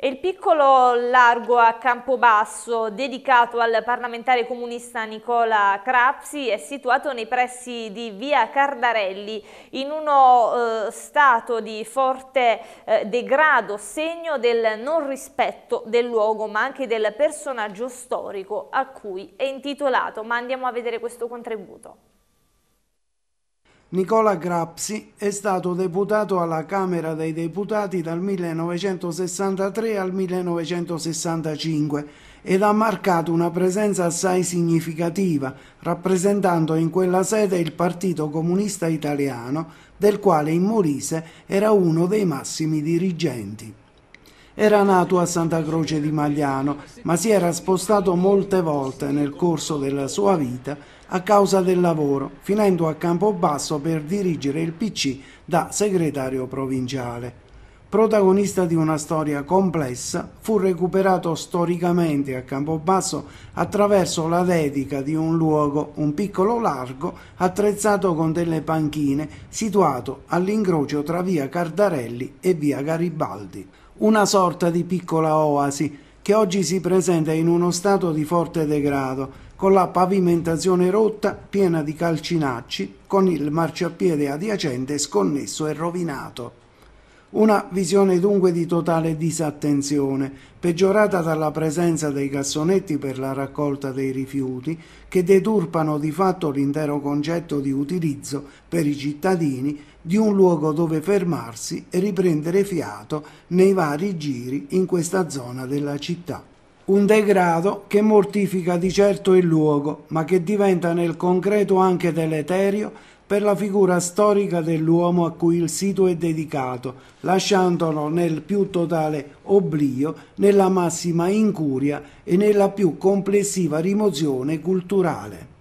E il piccolo largo a Campobasso, dedicato al parlamentare comunista Nicola Crapsi, è situato nei pressi di via Cardarelli, in uno eh, stato di forte eh, degrado, segno del non rispetto del luogo, ma anche del personaggio storico a cui è intitolato. Ma andiamo a vedere questo contributo. Nicola Grapsi è stato deputato alla Camera dei Deputati dal 1963 al 1965 ed ha marcato una presenza assai significativa, rappresentando in quella sede il Partito Comunista Italiano, del quale in Molise era uno dei massimi dirigenti. Era nato a Santa Croce di Magliano, ma si era spostato molte volte nel corso della sua vita a causa del lavoro, finendo a Campobasso per dirigere il PC da segretario provinciale. Protagonista di una storia complessa, fu recuperato storicamente a Campobasso attraverso la dedica di un luogo, un piccolo largo, attrezzato con delle panchine, situato all'incrocio tra via Cardarelli e via Garibaldi una sorta di piccola oasi che oggi si presenta in uno stato di forte degrado, con la pavimentazione rotta, piena di calcinacci, con il marciapiede adiacente sconnesso e rovinato. Una visione dunque di totale disattenzione, peggiorata dalla presenza dei cassonetti per la raccolta dei rifiuti, che deturpano di fatto l'intero concetto di utilizzo per i cittadini di un luogo dove fermarsi e riprendere fiato nei vari giri in questa zona della città un degrado che mortifica di certo il luogo, ma che diventa nel concreto anche deleterio per la figura storica dell'uomo a cui il sito è dedicato, lasciandolo nel più totale oblio, nella massima incuria e nella più complessiva rimozione culturale.